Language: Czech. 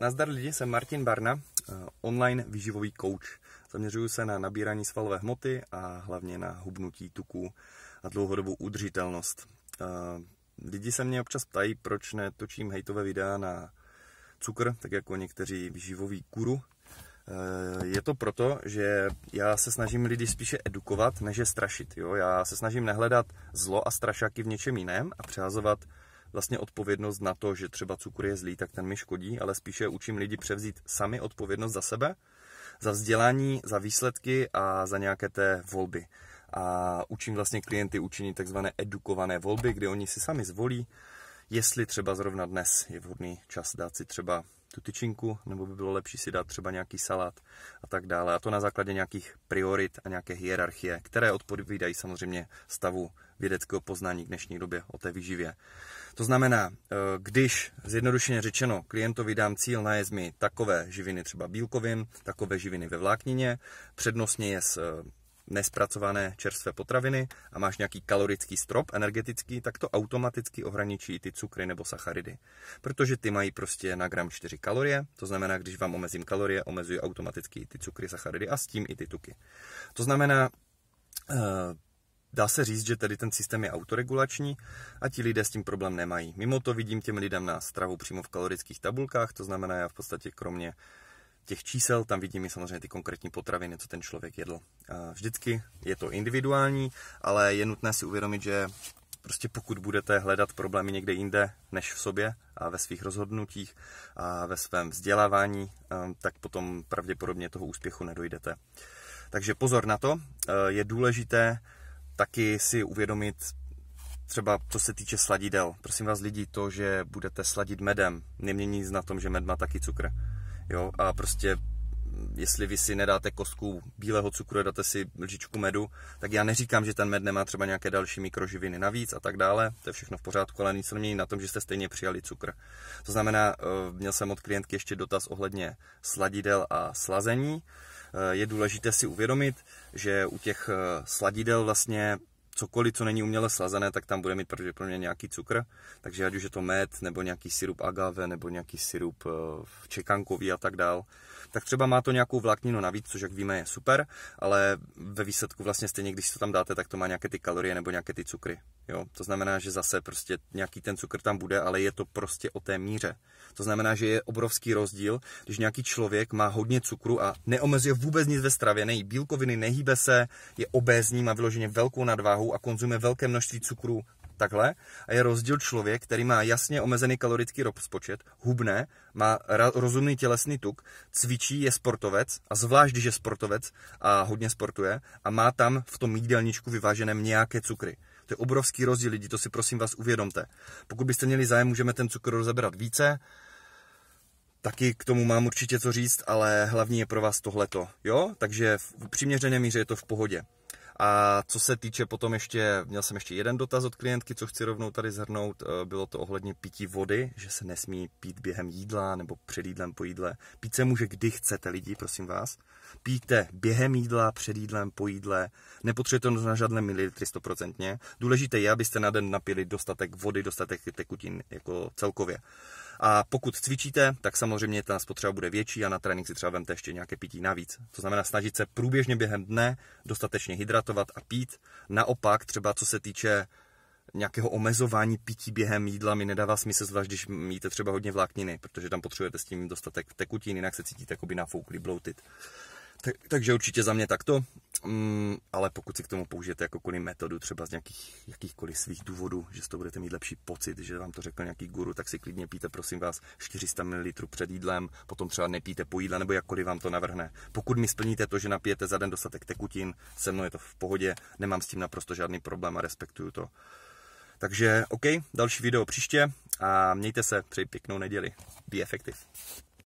Nazdar lidi, jsem Martin Barna, eh, online výživový coach. Zaměřuju se na nabírání svalové hmoty a hlavně na hubnutí tuků a dlouhodobou udržitelnost. Eh, lidi se mě občas ptají, proč netočím hejtové videa na cukr, tak jako někteří výživoví kuru. Eh, je to proto, že já se snažím lidi spíše edukovat, než je strašit. Jo? Já se snažím nehledat zlo a strašáky v něčem jiném a přehazovat vlastně odpovědnost na to, že třeba cukr je zlý, tak ten mi škodí, ale spíše učím lidi převzít sami odpovědnost za sebe, za vzdělání, za výsledky a za nějaké té volby. A učím vlastně klienty učinit takzvané edukované volby, kdy oni si sami zvolí, jestli třeba zrovna dnes je vhodný čas dát si třeba tu tyčinku, nebo by bylo lepší si dát třeba nějaký salát a tak dále. A to na základě nějakých priorit a nějaké hierarchie, které odpovídají samozřejmě stavu vědeckého poznání k dnešní době o té výživě. To znamená, eh, když zjednodušeně řečeno klientovi dám cíl na jezmi takové živiny třeba bílkovin, takové živiny ve vláknině, přednostně je s eh, nespracované čerstvé potraviny a máš nějaký kalorický strop energetický, tak to automaticky ohraničí ty cukry nebo sacharidy. Protože ty mají prostě na gram 4 kalorie, to znamená, když vám omezím kalorie, omezuji automaticky ty cukry, sacharidy a s tím i ty tuky. To znamená, eh, Dá se říct, že tedy ten systém je autoregulační a ti lidé s tím problém nemají. Mimo to vidím těm lidem na stravu přímo v kalorických tabulkách, to znamená, já v podstatě kromě těch čísel, tam vidím i samozřejmě ty konkrétní potraviny, co ten člověk jedl. Vždycky je to individuální, ale je nutné si uvědomit, že prostě pokud budete hledat problémy někde jinde než v sobě a ve svých rozhodnutích a ve svém vzdělávání, ehm, tak potom pravděpodobně toho úspěchu nedojdete. Takže pozor na to, eh, je důležité taky si uvědomit třeba co se týče sladidel. Prosím vás lidi, to, že budete sladit medem, nemění nic na tom, že med má taky cukr. Jo, a prostě jestli vy si nedáte kostku bílého cukru dáte si lžičku medu, tak já neříkám, že ten med nemá třeba nějaké další mikroživiny navíc a tak dále, to je všechno v pořádku, ale nic nemění na tom, že jste stejně přijali cukr. To znamená, eh, měl jsem od klientky ještě dotaz ohledně sladidel a slazení. Eh, je důležité si uvědomit, že u těch eh, sladidel vlastně cokoliv, co není uměle slazené, tak tam bude mít pravděpodobně nějaký cukr. Takže ať už je to med, nebo nějaký syrup agave, nebo nějaký syrup eh, čekankový a tak dál. Tak třeba má to nějakou vlákninu navíc, což jak víme je super, ale ve výsledku vlastně stejně, když to tam dáte, tak to má nějaké ty kalorie nebo nějaké ty cukry. Jo? To znamená, že zase prostě nějaký ten cukr tam bude, ale je to prostě o té míře. To znamená, že je obrovský rozdíl, když nějaký člověk má hodně cukru a neomezuje vůbec nic ve stravě, nejí bílkoviny, nehýbe se, je obézní, má vyloženě velkou nadváhu, stravou a konzumuje velké množství cukru takhle a je rozdíl člověk, který má jasně omezený kalorický rozpočet, hubné, má rozumný tělesný tuk, cvičí, je sportovec a zvlášť, když je sportovec a hodně sportuje a má tam v tom jídelníčku vyvážené nějaké cukry. To je obrovský rozdíl lidí, to si prosím vás uvědomte. Pokud byste měli zájem, můžeme ten cukr rozebrat více, taky k tomu mám určitě co říct, ale hlavní je pro vás tohleto, jo? Takže v přiměřené míře je to v pohodě. A co se týče potom ještě, měl jsem ještě jeden dotaz od klientky, co chci rovnou tady zhrnout, eh, bylo to ohledně pití vody, že se nesmí pít během jídla nebo před jídlem po jídle. Pít se může kdy chcete lidi, prosím vás. Píte během jídla, před jídlem, po jídle. Nepotřebujete to na žádné mililitry stoprocentně. Důležité je, abyste na den napili dostatek vody, dostatek tekutin jako celkově. A pokud cvičíte, tak samozřejmě ta spotřeba bude větší a na trénink si třeba vemte ještě nějaké pití navíc. To znamená snažit se průběžně během dne dostatečně hydratovat a pít. Naopak třeba co se týče nějakého omezování pití během jídla mi nedává smysl, zvlášť když jíte třeba hodně vlákniny, protože tam potřebujete s tím dostatek tekutin, jinak se cítíte jako by nafoukli, bloated. Tak, takže určitě za mě takto. Mm, ale pokud si k tomu použijete jakoukoliv metodu, třeba z nějakých, jakýchkoliv svých důvodů, že z toho budete mít lepší pocit, že vám to řekl nějaký guru, tak si klidně píte, prosím vás, 400 ml před jídlem, potom třeba nepíte po jídle, nebo jakkoliv vám to navrhne. Pokud mi splníte to, že napijete za den dostatek tekutin, se mnou je to v pohodě, nemám s tím naprosto žádný problém a respektuju to. Takže OK, další video příště a mějte se, přeji pěknou neděli. Be effective.